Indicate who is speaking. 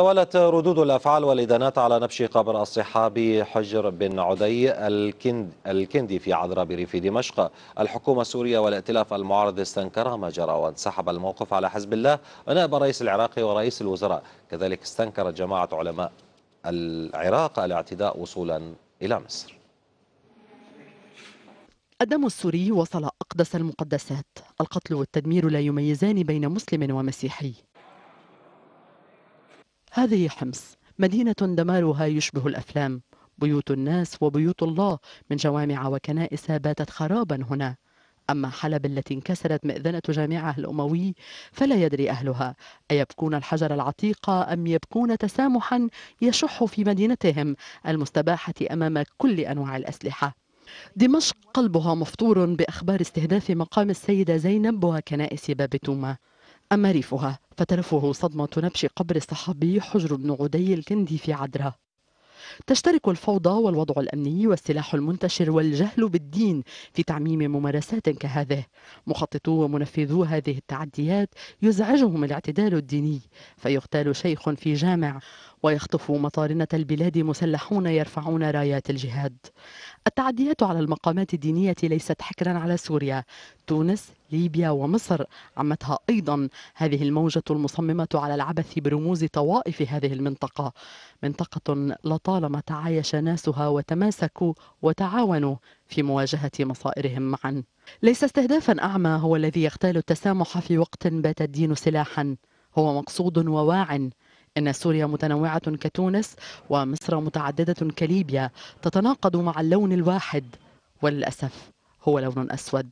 Speaker 1: توالت ردود الأفعال والإدانات على نبش قبر الصحابي حجر بن عدي الكندي في عذراء بريف دمشق الحكومة السورية والائتلاف المعارض استنكر ما جرى وانسحب الموقف على حزب الله ونائب الرئيس العراقي ورئيس الوزراء كذلك استنكر جماعة علماء العراق الاعتداء وصولا إلى مصر
Speaker 2: الدم السوري وصل أقدس المقدسات القتل والتدمير لا يميزان بين مسلم ومسيحي هذه حمص مدينة دمارها يشبه الأفلام بيوت الناس وبيوت الله من جوامع وكنائس باتت خرابا هنا أما حلب التي انكسرت مئذنة جامعها الأموي فلا يدري أهلها أيبكون الحجر العتيق أم يبكون تسامحا يشح في مدينتهم المستباحة أمام كل أنواع الأسلحة دمشق قلبها مفطور بأخبار استهداف مقام السيدة زينب وكنائس باب توما أما ريفها فتلفه صدمة نبش قبر الصحابي حجر بن عدي الكندي في عدرا تشترك الفوضى والوضع الامني والسلاح المنتشر والجهل بالدين في تعميم ممارسات كهذه مخططو ومنفذو هذه التعديات يزعجهم الاعتدال الديني فيغتال شيخ في جامع ويخطف مطارنه البلاد مسلحون يرفعون رايات الجهاد التعديات على المقامات الدينيه ليست حكرا على سوريا تونس ليبيا ومصر عمتها أيضا هذه الموجة المصممة على العبث برموز طوائف هذه المنطقة منطقة لطالما تعايش ناسها وتماسكوا وتعاونوا في مواجهة مصائرهم معا ليس استهدافا أعمى هو الذي يغتال التسامح في وقت بات الدين سلاحا هو مقصود وواع إن سوريا متنوعة كتونس ومصر متعددة كليبيا تتناقض مع اللون الواحد وللأسف هو لون أسود